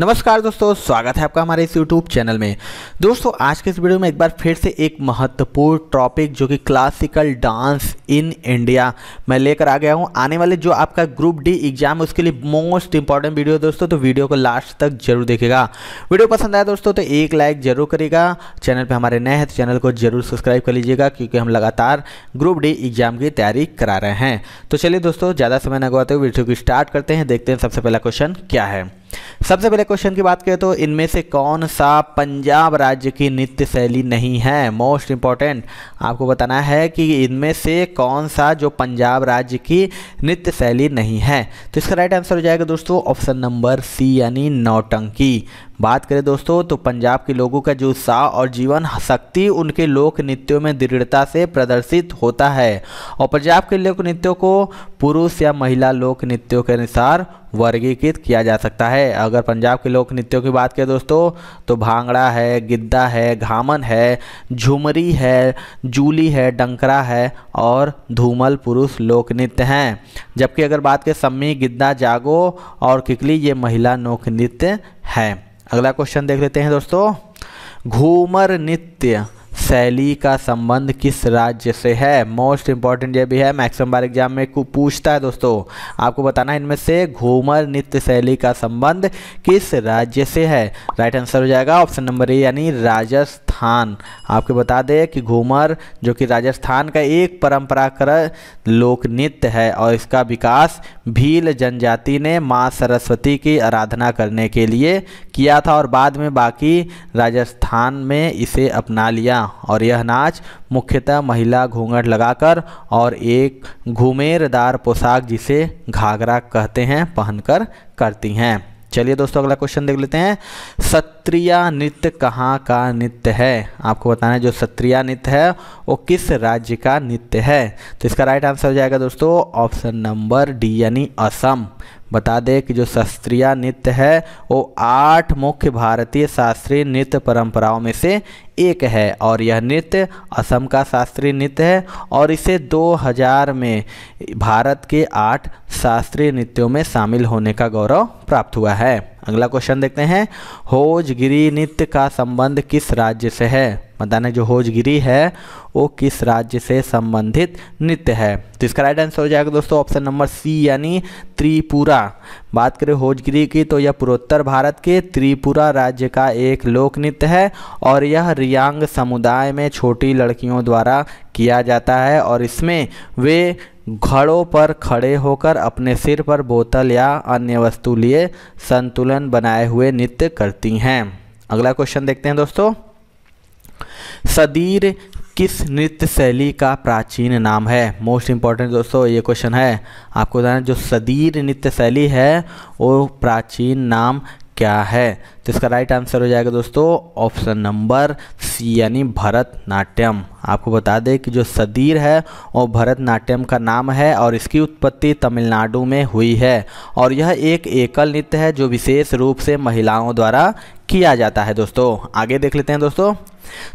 नमस्कार दोस्तों स्वागत है आपका हमारे इस YouTube चैनल में दोस्तों आज के इस वीडियो में एक बार फिर से एक महत्वपूर्ण टॉपिक जो कि क्लासिकल डांस इन इंडिया मैं लेकर आ गया हूँ आने वाले जो आपका ग्रुप डी एग्जाम है उसके लिए मोस्ट इंपॉर्टेंट वीडियो दोस्तों तो वीडियो को लास्ट तक जरूर देखेगा वीडियो पसंद आया दोस्तों तो एक लाइक जरूर करेगा चैनल पर हमारे नए हैं तो चैनल को जरूर सब्सक्राइब कर लीजिएगा क्योंकि हम लगातार ग्रुप डी एग्जाम की तैयारी करा रहे हैं तो चलिए दोस्तों ज़्यादा समय न गवाते हुए वीडियो को स्टार्ट करते हैं देखते हैं सबसे पहला क्वेश्चन क्या है सबसे पहले क्वेश्चन की बात करें तो इनमें से कौन सा पंजाब राज्य की नृत्य शैली नहीं है मोस्ट इंपॉर्टेंट आपको बताना है कि इनमें से कौन सा जो पंजाब राज्य की नृत्य शैली नहीं है तो इसका राइट आंसर हो जाएगा दोस्तों ऑप्शन नंबर सी यानी नौटंकी बात करें दोस्तों तो पंजाब के लोगों का जो उत्साह और जीवन शक्ति उनके लोक नृत्यों में दृढ़ता से प्रदर्शित होता है और पंजाब के लोक नृत्यों को पुरुष या महिला लोक नृत्यों के अनुसार वर्गीकृत किया जा सकता है अगर पंजाब के लोक नृत्यों की बात करें दोस्तों तो भांगड़ा है गिद्दा है घामन है झुमरी है जूली है डंकरा है और धूमल पुरुष लोक नृत्य हैं जबकि अगर बात करें सम्मी गिद्दा जागो और किकली ये महिला लोक नृत्य है अगला क्वेश्चन देख लेते हैं दोस्तों घूमर नृत्य शैली का संबंध किस राज्य से है मोस्ट इंपॉर्टेंट ये भी है मैक्सिमम बार एग्जाम में पूछता है दोस्तों आपको बताना है इनमें से घूमर नृत्य शैली का संबंध किस राज्य से है राइट आंसर हो जाएगा ऑप्शन नंबर ए यानी राजस्थान आपको बता दें कि घूमर जो कि राजस्थान का एक परंपरागत लोक नृत्य है और इसका विकास भील जनजाति ने माँ सरस्वती की आराधना करने के लिए किया था और बाद में बाकी राजस्थान में इसे अपना लिया और यह नाच मुख्यतः महिला घूंघट लगाकर और एक घुमेरदार पोशाक जिसे घाघरा कहते हैं पहनकर करती हैं चलिए दोस्तों अगला क्वेश्चन देख लेते हैं सत्रिया नृत्य कहाँ का नृत्य है आपको बताना है जो सत्रिया नृत्य है वो किस राज्य का नृत्य है तो इसका राइट आंसर हो जाएगा दोस्तों ऑप्शन नंबर डी यानी असम बता दें कि जो शास्त्रीय नृत्य है वो आठ मुख्य भारतीय शास्त्रीय नृत्य परंपराओं में से एक है और यह नृत्य असम का शास्त्रीय नृत्य है और इसे 2000 में भारत के आठ शास्त्रीय नृत्यों में शामिल होने का गौरव प्राप्त हुआ है अगला क्वेश्चन देखते हैं होजगिरी नृत्य का संबंध किस राज्य से है मदाना जो होजगिरी है वो किस राज्य से संबंधित नृत्य है तो इसका राइट आंसर हो जाएगा दोस्तों ऑप्शन नंबर सी यानी त्रिपुरा बात करें होजगिरी की तो यह पूर्वोत्तर भारत के त्रिपुरा राज्य का एक लोक नृत्य है और यह रियांग समुदाय में छोटी लड़कियों द्वारा किया जाता है और इसमें वे घड़ों पर खड़े होकर अपने सिर पर बोतल या अन्य वस्तु लिए संतुलन बनाए हुए नृत्य करती हैं अगला क्वेश्चन देखते हैं दोस्तों सदीर किस नृत्य शैली का प्राचीन नाम है मोस्ट इम्पॉर्टेंट दोस्तों ये क्वेश्चन है आपको बताना जो सदीर नृत्य शैली है वो प्राचीन नाम क्या है तो इसका राइट आंसर हो जाएगा दोस्तों ऑप्शन नंबर सी यानी भरतनाट्यम आपको बता दें कि जो सदीर है वो भरतनाट्यम का नाम है और इसकी उत्पत्ति तमिलनाडु में हुई है और यह एक एकल नृत्य है जो विशेष रूप से महिलाओं द्वारा किया जाता है दोस्तों आगे देख लेते हैं दोस्तों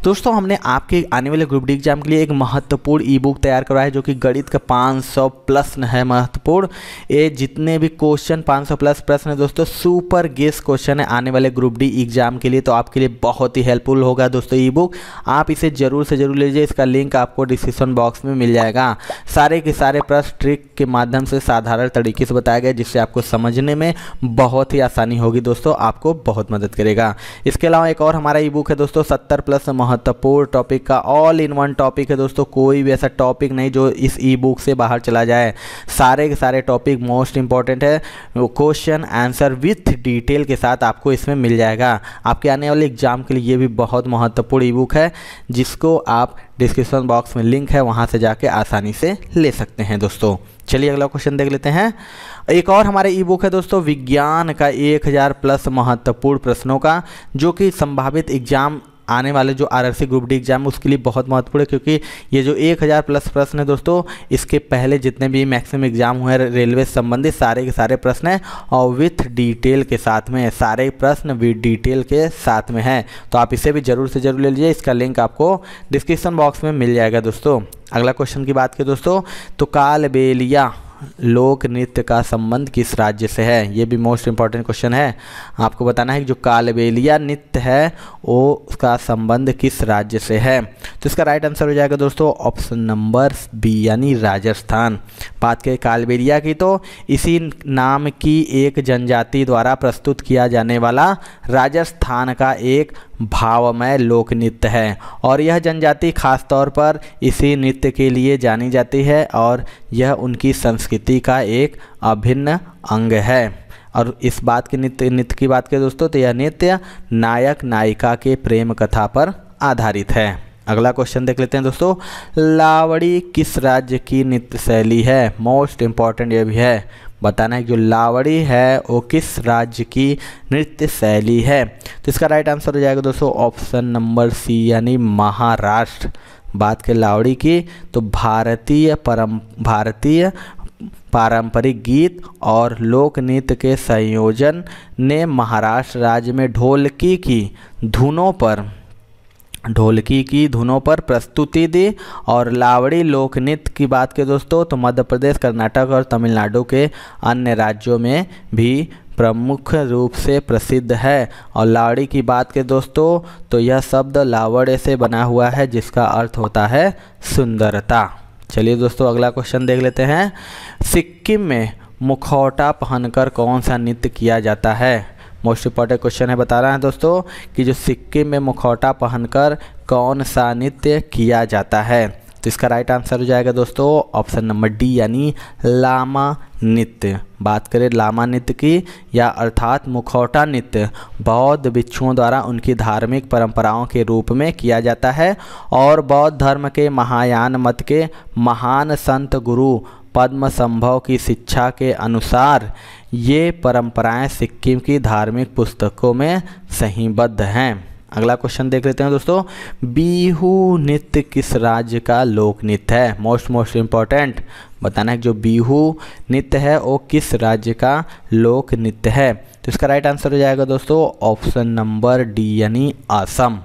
दोस्तों हमने आपके आने वाले ग्रुप डी एग्जाम के लिए एक महत्वपूर्ण ई बुक तैयार करवाया है जो कि गणित का 500 प्लस है महत्वपूर्ण ये जितने भी क्वेश्चन 500 प्लस प्रश्न है दोस्तों सुपर गेस क्वेश्चन है आने वाले ग्रुप डी एग्जाम के लिए तो आपके लिए बहुत ही हेल्पफुल होगा दोस्तों ई बुक आप इसे ज़रूर से ज़रूर लीजिए इसका लिंक आपको डिस्क्रिप्शन बॉक्स में मिल जाएगा सारे के सारे प्रश्न ट्रिक के माध्यम से साधारण तरीके से बताया गया जिससे आपको समझने में बहुत ही आसानी होगी दोस्तों आपको बहुत मदद करेगा इसके अलावा एक और हमारा ई बुक है दोस्तों सत्तर प्लस दस महत्वपूर्ण टॉपिक का ऑल इन वन टॉपिक है दोस्तों कोई भी ऐसा टॉपिक नहीं जो इस ई बुक से बाहर चला जाए सारे के सारे टॉपिक मोस्ट इंपॉर्टेंट है क्वेश्चन आंसर विथ डिटेल के साथ आपको इसमें मिल जाएगा आपके आने वाले एग्जाम के लिए भी बहुत महत्वपूर्ण ई बुक है जिसको आप डिस्क्रिप्शन बॉक्स में लिंक है वहाँ से जाके आसानी से ले सकते हैं दोस्तों चलिए अगला क्वेश्चन देख लेते हैं एक और हमारे ई बुक है दोस्तों विज्ञान का 1000 प्लस महत्वपूर्ण प्रश्नों का जो कि संभावित एग्जाम आने वाले जो आर ग्रुप डी एग्जाम उसके लिए बहुत महत्वपूर्ण है क्योंकि ये जो एक हज़ार प्लस प्रश्न है दोस्तों इसके पहले जितने भी मैक्सिमम एग्जाम हुए हैं रेलवे संबंधित सारे के सारे प्रश्न हैं और विथ डिटेल के साथ में सारे प्रश्न विथ डिटेल के साथ में हैं तो आप इसे भी ज़रूर से ज़रूर ले लीजिए इसका लिंक आपको डिस्क्रिप्सन बॉक्स में मिल जाएगा दोस्तों अगला क्वेश्चन की बात करें दोस्तों तो कालबेलिया लोक नृत्य का संबंध किस राज्य से है ये भी मोस्ट इम्पॉर्टेंट क्वेश्चन है आपको बताना है कि जो कालबेलिया नृत्य है ओ उसका संबंध किस राज्य से है तो इसका राइट आंसर हो जाएगा दोस्तों ऑप्शन नंबर बी यानी राजस्थान बात करें कालबेरिया की तो इसी नाम की एक जनजाति द्वारा प्रस्तुत किया जाने वाला राजस्थान का एक भावमय लोक नृत्य है और यह जनजाति खास तौर पर इसी नृत्य के लिए जानी जाती है और यह उनकी संस्कृति का एक अभिन्न अंग है और इस बात की नित्य नित्य की बात करें दोस्तों तो यह नित्य नायक नायिका के प्रेम कथा पर आधारित है अगला क्वेश्चन देख लेते हैं दोस्तों लावड़ी किस राज्य की नृत्य शैली है मोस्ट इम्पॉर्टेंट यह भी है बताना है जो लावड़ी है वो किस राज्य की नृत्य शैली है तो इसका राइट आंसर हो जाएगा दोस्तों ऑप्शन नंबर सी यानी महाराष्ट्र बात के लावड़ी की तो भारतीय परम भारतीय पारंपरिक गीत और लोक नृत्य के संयोजन ने महाराष्ट्र राज्य में ढोलकी की धुनों पर ढोलकी की धुनों पर प्रस्तुति दी और लावड़ी लोक नृत्य की बात करें दोस्तों तो मध्य प्रदेश कर्नाटक और तमिलनाडु के अन्य राज्यों में भी प्रमुख रूप से प्रसिद्ध है और लावड़ी की बात करें दोस्तों तो यह शब्द लावड़ से बना हुआ है जिसका अर्थ होता है सुंदरता चलिए दोस्तों अगला क्वेश्चन देख लेते हैं सिक्किम में मुखौटा पहनकर कौन सा नृत्य किया जाता है मोस्ट इम्पॉर्टेंट क्वेश्चन है बता रहा है दोस्तों कि जो सिक्किम में मुखौटा पहनकर कौन सा नृत्य किया जाता है तो इसका राइट आंसर हो जाएगा दोस्तों ऑप्शन नंबर डी यानी लामा नित्य बात करें लामा नृत्य की या अर्थात मुखौटा नृत्य बौद्ध भिक्षुओं द्वारा उनकी धार्मिक परंपराओं के रूप में किया जाता है और बौद्ध धर्म के महायान मत के महान संत गुरु पद्म संभव की शिक्षा के अनुसार ये परंपराएं सिक्किम की धार्मिक पुस्तकों में सहीबद्ध हैं अगला क्वेश्चन देख लेते हैं दोस्तों बीहू नृत्य किस राज्य का लोक नृत्य है मोस्ट मोस्ट इम्पॉर्टेंट बताना है जो बीहू नृत्य है वो किस राज्य का लोक नृत्य है तो इसका राइट आंसर हो जाएगा दोस्तों ऑप्शन नंबर डी यानी असम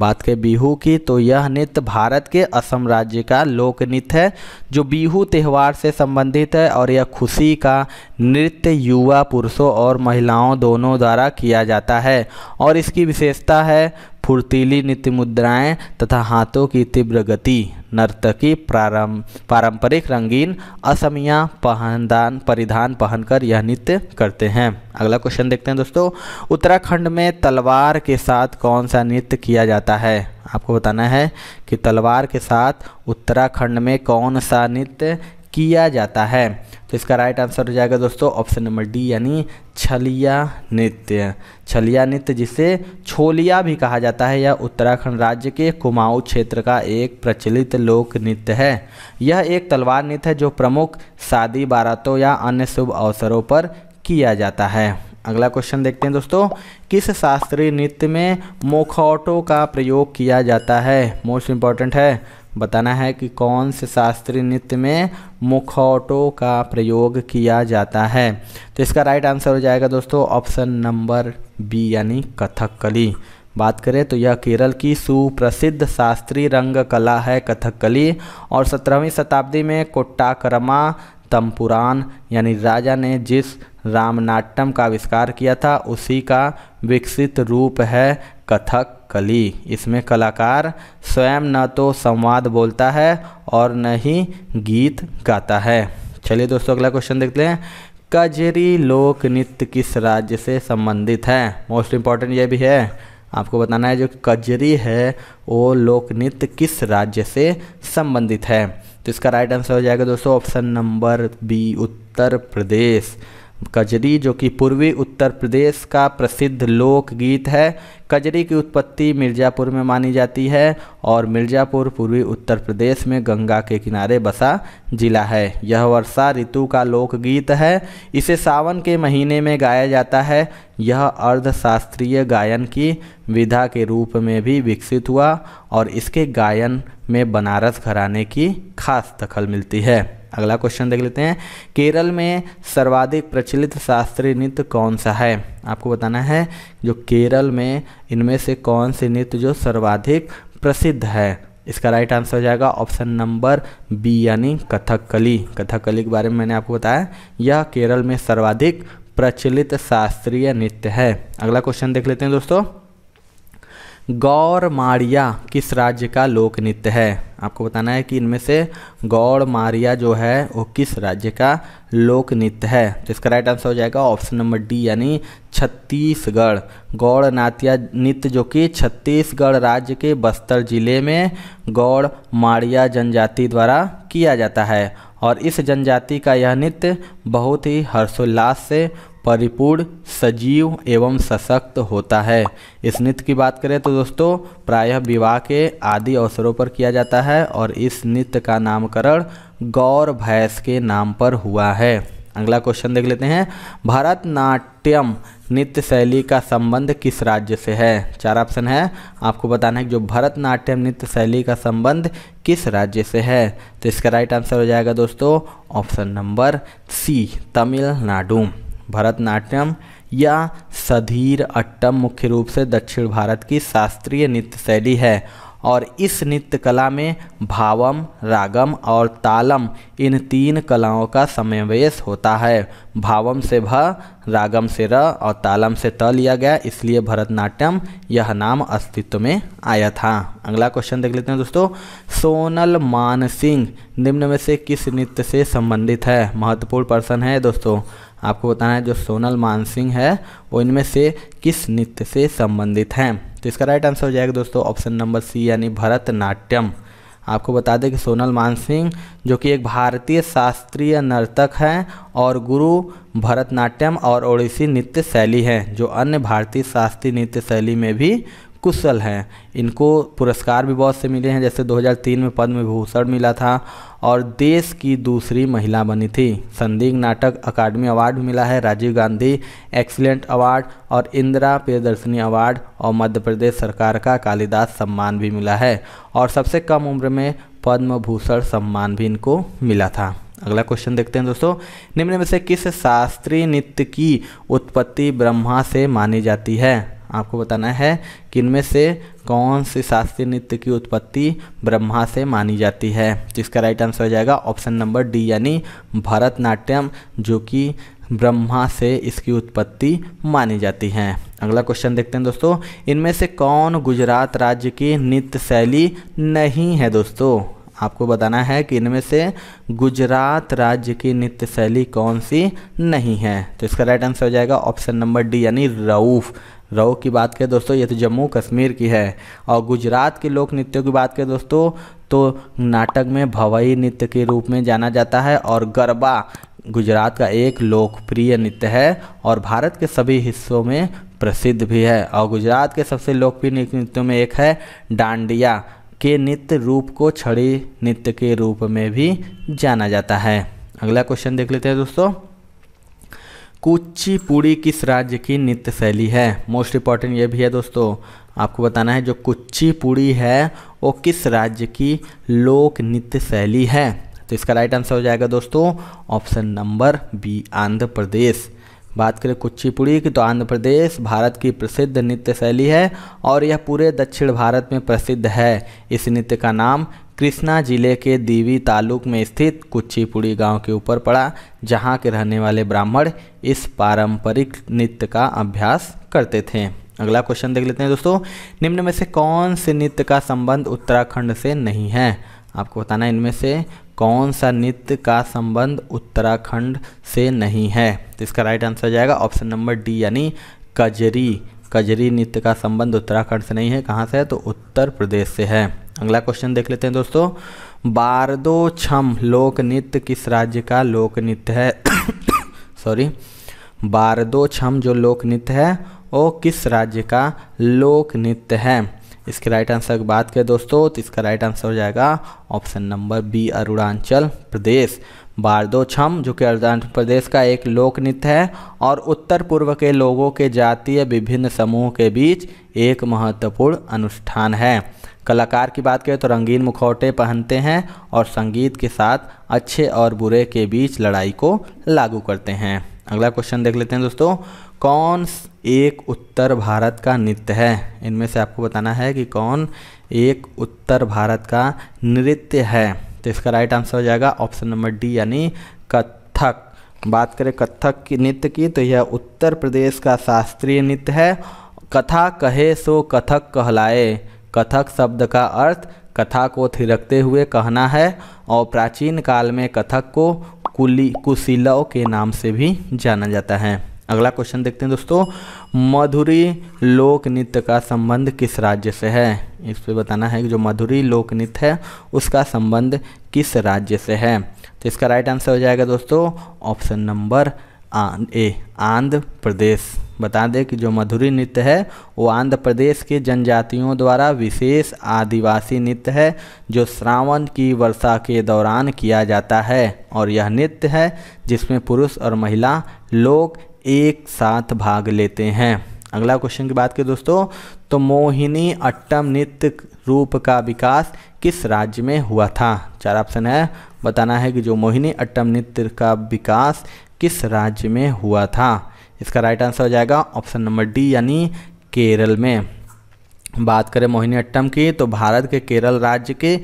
बात करें बिहू की तो यह नृत्य भारत के असम राज्य का लोक नृत्य है जो बिहू त्यौहार से संबंधित है और यह खुशी का नृत्य युवा पुरुषों और महिलाओं दोनों द्वारा किया जाता है और इसकी विशेषता है फुर्तीली नृत्य मुद्राएं तथा हाथों की तीव्र गति नर्तकी प्रारंभ पारंपरिक रंगीन असमिया पहनदान परिधान पहनकर यह नृत्य करते हैं अगला क्वेश्चन देखते हैं दोस्तों उत्तराखंड में तलवार के साथ कौन सा नृत्य किया जाता है आपको बताना है कि तलवार के साथ उत्तराखंड में कौन सा नृत्य किया जाता है तो इसका राइट आंसर हो जाएगा दोस्तों ऑप्शन नंबर डी यानी छलिया नृत्य छलिया नृत्य जिसे छोलिया भी कहा जाता है यह उत्तराखंड राज्य के कुमाऊ क्षेत्र का एक प्रचलित लोक नृत्य है यह एक तलवार नृत्य है जो प्रमुख शादी बारातों या अन्य शुभ अवसरों पर किया जाता है अगला क्वेश्चन देखते हैं दोस्तों किस शास्त्रीय नृत्य में मुखौटों का प्रयोग किया जाता है मोस्ट इम्पॉर्टेंट है बताना है कि कौन से शास्त्रीय नृत्य में मुखौटों का प्रयोग किया जाता है तो इसका राइट आंसर हो जाएगा दोस्तों ऑप्शन नंबर बी यानी कथकली बात करें तो यह केरल की सुप्रसिद्ध शास्त्रीय रंग कला है कथकली और सत्रहवीं शताब्दी में कोट्टाक्रमा तम्पुरान यानी राजा ने जिस रामनाट्यम का आविष्कार किया था उसी का विकसित रूप है कथक कली इसमें कलाकार स्वयं न तो संवाद बोलता है और न ही गीत गाता है चलिए दोस्तों अगला क्वेश्चन देखते हैं कजरी लोक नृत्य किस राज्य से संबंधित है मोस्ट इम्पॉर्टेंट यह भी है आपको बताना है जो कजरी है वो लोक नृत्य किस राज्य से संबंधित है तो इसका राइट आंसर हो जाएगा दोस्तों option number B Uttar Pradesh Kajri जो कि पूर्वी उत्तर प्रदेश का प्रसिद्ध लोकगीत है कजरी की उत्पत्ति मिर्ज़ापुर में मानी जाती है और मिर्ज़ापुर पूर्वी उत्तर प्रदेश में गंगा के किनारे बसा जिला है यह वर्षा ऋतु का लोकगीत है इसे सावन के महीने में गाया जाता है यह अर्धशास्त्रीय गायन की विधा के रूप में भी विकसित हुआ और इसके गायन में बनारस घराने की खास दखल मिलती है अगला क्वेश्चन देख लेते हैं केरल में सर्वाधिक प्रचलित शास्त्रीय नृत्य कौन सा है आपको बताना है जो केरल में इनमें से कौन से नृत्य जो सर्वाधिक प्रसिद्ध है इसका राइट आंसर हो जाएगा ऑप्शन नंबर बी यानी कथकली कथकली के बारे में मैंने आपको बताया यह केरल में सर्वाधिक प्रचलित शास्त्रीय नृत्य है अगला क्वेश्चन देख लेते हैं दोस्तों गौर मारिया किस राज्य का लोक नृत्य है आपको बताना है कि इनमें से गौड़ मारिया जो है वो किस राज्य का लोक नृत्य है तो इसका राइट आंसर हो जाएगा ऑप्शन नंबर डी यानी छत्तीसगढ़ गौर नातिया नृत्य जो कि छत्तीसगढ़ राज्य के बस्तर जिले में गौर मारिया जनजाति द्वारा किया जाता है और इस जनजाति का यह नृत्य बहुत ही हर्षोल्लास से परिपूर्ण सजीव एवं सशक्त होता है इस नृत्य की बात करें तो दोस्तों प्रायः विवाह के आदि अवसरों पर किया जाता है और इस नृत्य का नामकरण गौर भैंस के नाम पर हुआ है अगला क्वेश्चन देख लेते हैं भरतनाट्यम नृत्य शैली का संबंध किस राज्य से है चार ऑप्शन है आपको बताना है कि जो भरतनाट्यम नृत्य शैली का संबंध किस राज्य से है तो इसका राइट आंसर हो जाएगा दोस्तों option number C Tamil Nadu Bharatanatyam या सधीर अट्टम मुख्य रूप से दक्षिण भारत की शास्त्रीय नृत्य शैली है और इस नृत्य कला में भावम रागम और तालम इन तीन कलाओं का समावेश होता है भावम से भ रागम से र और तालम से त लिया गया इसलिए भरतनाट्यम यह नाम अस्तित्व में आया था अगला क्वेश्चन देख लेते हैं दोस्तों सोनल मान सिंह निम्न में से किस नृत्य से संबंधित है महत्वपूर्ण प्रश्न है दोस्तों आपको बताना है जो सोनल मानसिंह है वो इनमें से किस नृत्य से संबंधित हैं तो इसका राइट आंसर हो जाएगा दोस्तों ऑप्शन नंबर सी यानी भरतनाट्यम आपको बता दें कि सोनल मानसिंह जो कि एक भारतीय शास्त्रीय नर्तक हैं और गुरु भरतनाट्यम और ओडिसी नृत्य शैली हैं जो अन्य भारतीय शास्त्रीय नृत्य शैली में भी कुशल हैं इनको पुरस्कार भी बहुत से मिले हैं जैसे 2003 में पद्म विभूषण मिला था और देश की दूसरी महिला बनी थी संदिग्ध नाटक अकादमी अवार्ड मिला है राजीव गांधी एक्सीलेंट अवार्ड और इंदिरा प्रियदर्शनी अवार्ड और मध्य प्रदेश सरकार का कालिदास सम्मान भी मिला है और सबसे कम उम्र में पद्म भूषण सम्मान भी इनको मिला था अगला क्वेश्चन देखते हैं दोस्तों निम्न में से किस शास्त्रीय नृत्य की उत्पत्ति ब्रह्मा से मानी जाती है आपको बताना है कि इनमें से कौन से शास्त्रीय नृत्य की उत्पत्ति ब्रह्मा से मानी जाती है जिसका इसका राइट आंसर हो जाएगा ऑप्शन नंबर डी यानी भरतनाट्यम जो कि ब्रह्मा से इसकी उत्पत्ति मानी जाती है अगला क्वेश्चन देखते हैं दोस्तों इनमें से कौन गुजरात राज्य की नृत्य शैली नहीं है दोस्तों आपको बताना है कि इनमें से गुजरात राज्य की नृत्य शैली कौन सी नहीं है तो इसका राइट आंसर हो जाएगा ऑप्शन नंबर डी यानी रऊफ़ रओ की बात करें दोस्तों ये तो जम्मू कश्मीर की है और गुजरात के लोक नृत्यों की बात करें दोस्तों तो नाटक में भवई नृत्य के रूप में जाना जाता है और गरबा गुजरात का एक लोकप्रिय नृत्य है और भारत के सभी हिस्सों में प्रसिद्ध भी है और गुजरात के सबसे लोकप्रिय नृत्यों में एक है डांडिया के नृत्य रूप को छड़ी नृत्य के रूप में भी जाना जाता है अगला क्वेश्चन देख लेते हैं दोस्तों कुचिपुड़ी किस राज्य की नृत्य शैली है मोस्ट इम्पॉर्टेंट ये भी है दोस्तों आपको बताना है जो कुचिपुड़ी है वो किस राज्य की लोक नृत्य शैली है तो इसका राइट आंसर हो जाएगा दोस्तों option number B Andhra Pradesh बात करें कुचिपुड़ी की तो आंध्र प्रदेश भारत की प्रसिद्ध नृत्य शैली है और यह पूरे दक्षिण भारत में प्रसिद्ध है इस नृत्य का नाम कृष्णा जिले के दीवी तालुक में स्थित कुच्चीपुड़ी गांव के ऊपर पड़ा जहां के रहने वाले ब्राह्मण इस पारंपरिक नृत्य का अभ्यास करते थे अगला क्वेश्चन देख लेते हैं दोस्तों निम्न में से कौन से नृत्य का संबंध उत्तराखंड से नहीं है आपको बताना इनमें से कौन सा नृत्य का संबंध उत्तराखंड से नहीं है तो इसका राइट आंसर जाएगा ऑप्शन नंबर डी यानी कजरी कजरी नृत्य का संबंध उत्तराखंड से नहीं है कहाँ से है तो उत्तर प्रदेश से है अगला क्वेश्चन देख लेते हैं दोस्तों बारदो छम लोक नृत्य किस राज्य का लोक नृत्य है सॉरी बारदो छम जो लोक नृत्य है वो किस राज्य का लोक नृत्य है इसके राइट आंसर की बात करें दोस्तों तो इसका राइट आंसर हो जाएगा option number B Arunachal Pradesh Bardo Chham जो कि अरुणाचल प्रदेश का एक लोक नृत्य है और उत्तर पूर्व के लोगों के जातीय विभिन्न समूह के बीच एक महत्वपूर्ण अनुष्ठान है कलाकार की बात करें तो रंगीन मुखौटे पहनते हैं और संगीत के साथ अच्छे और बुरे के बीच लड़ाई को लागू करते हैं अगला क्वेश्चन देख लेते हैं दोस्तों कौन एक उत्तर भारत का नृत्य है इनमें से आपको बताना है कि कौन एक उत्तर भारत का नृत्य है तो इसका राइट आंसर हो जाएगा ऑप्शन नंबर डी यानी कथक बात करें कथक की नृत्य की तो यह उत्तर प्रदेश का शास्त्रीय नृत्य है कथा कहे सो कथक कहलाए कथक शब्द का अर्थ कथा को थिरकते हुए कहना है और प्राचीन काल में कथक को कुली कुशिलव के नाम से भी जाना जाता है अगला क्वेश्चन देखते हैं दोस्तों मधुरी लोक नृत्य का संबंध किस राज्य से है इस पे बताना है कि जो मधुरी लोक नृत्य है उसका संबंध किस राज्य से है तो इसका राइट आंसर हो जाएगा दोस्तों option number A Andhra Pradesh बता दें कि जो मधुरी नृत्य है वो आंध्र प्रदेश के जनजातियों द्वारा विशेष आदिवासी नृत्य है जो श्रावण की वर्षा के दौरान किया जाता है और यह नृत्य है जिसमें पुरुष और महिला लोक एक साथ भाग लेते हैं अगला क्वेश्चन की बात करें दोस्तों तो मोहिनी अट्टम नृत्य रूप का विकास किस राज्य में हुआ था चार ऑप्शन है बताना है कि जो मोहिनी अट्टम नृत्य का विकास किस राज्य में हुआ था इसका राइट आंसर हो जाएगा ऑप्शन नंबर डी यानी केरल में बात करें मोहिनी अट्टम की तो भारत के केरल राज्य के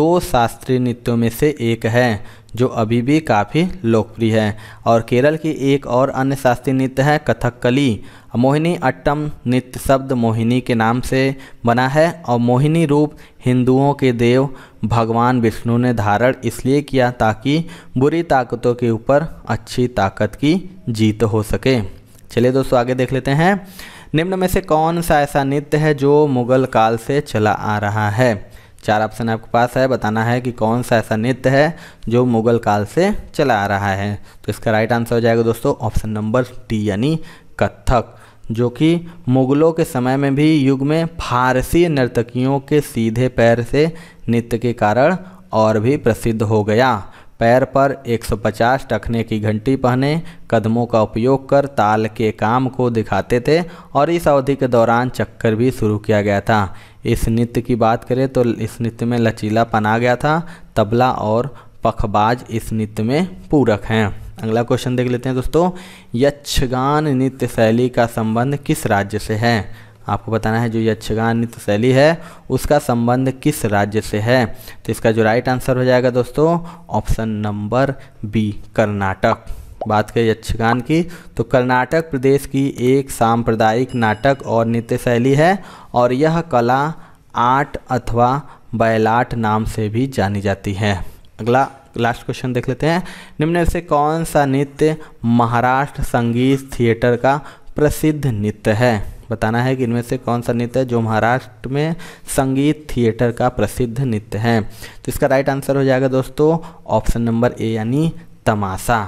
दो शास्त्रीय नृत्यों में से एक है जो अभी भी काफ़ी लोकप्रिय है और केरल की एक और अन्य शास्त्रीय नृत्य है कथकली मोहिनी अट्टम नृत्य शब्द मोहिनी के नाम से बना है और मोहिनी रूप हिंदुओं के देव भगवान विष्णु ने धारण इसलिए किया ताकि बुरी ताकतों के ऊपर अच्छी ताकत की जीत हो सके चलिए दोस्तों आगे देख लेते हैं निम्न में से कौन सा ऐसा नृत्य है जो मुगल काल से चला आ रहा है चार ऑप्शन आपके पास है बताना है कि कौन सा ऐसा नृत्य है जो मुगल काल से चला आ रहा है तो इसका राइट आंसर हो जाएगा दोस्तों ऑप्शन नंबर टी यानी कथक जो कि मुगलों के समय में भी युग में फारसी नर्तकियों के सीधे पैर से नृत्य के कारण और भी प्रसिद्ध हो गया पैर पर 150 टखने की घंटी पहने कदमों का उपयोग कर ताल के काम को दिखाते थे और इस अवधि के दौरान चक्कर भी शुरू किया गया था इस नृत्य की बात करें तो इस नृत्य में लचीलापन आ गया था तबला और पखबाज इस नृत्य में पूरक हैं अगला क्वेश्चन देख लेते हैं दोस्तों यक्षगान नृत्य शैली का संबंध किस राज्य से है आपको बताना है जो यक्षगान नृत्य शैली है उसका संबंध किस राज्य से है तो इसका जो राइट आंसर हो जाएगा दोस्तों ऑप्शन नंबर बी कर्नाटक बात करें यक्षगान की तो कर्नाटक प्रदेश की एक सांप्रदायिक नाटक और नृत्य शैली है और यह कला आर्ट अथवा बैलाट नाम से भी जानी जाती है अगला लास्ट क्वेश्चन देख लेते हैं निम्न से कौन सा नृत्य महाराष्ट्र संगीत थिएटर का प्रसिद्ध नृत्य है बताना है कि इनमें से कौन सा नृत्य है जो महाराष्ट्र में संगीत थिएटर का प्रसिद्ध नृत्य है तो इसका राइट आंसर हो जाएगा दोस्तों ऑप्शन नंबर ए यानी तमाशा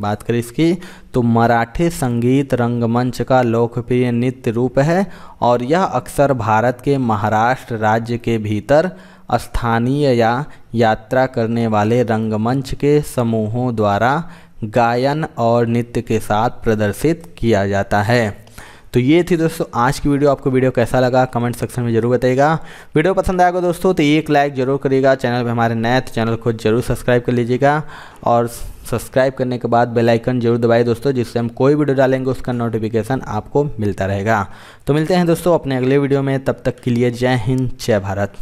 बात करें इसकी तो मराठी संगीत रंगमंच का लोकप्रिय नृत्य रूप है और यह अक्सर भारत के महाराष्ट्र राज्य के भीतर स्थानीय या यात्रा करने वाले रंगमंच के समूहों द्वारा गायन और नृत्य के साथ प्रदर्शित किया जाता है तो ये थी दोस्तों आज की वीडियो आपको वीडियो कैसा लगा कमेंट सेक्शन में जरूर बताइएगा वीडियो पसंद आएगा दोस्तों तो एक लाइक जरूर करिएगा चैनल पे हमारे नए तो चैनल को जरूर सब्सक्राइब कर लीजिएगा और सब्सक्राइब करने के बाद बेल आइकन जरूर दबाएं दोस्तों जिससे हम कोई वीडियो डालेंगे उसका नोटिफिकेशन आपको मिलता रहेगा तो मिलते हैं दोस्तों अपने अगले वीडियो में तब तक के लिए जय हिंद जय भारत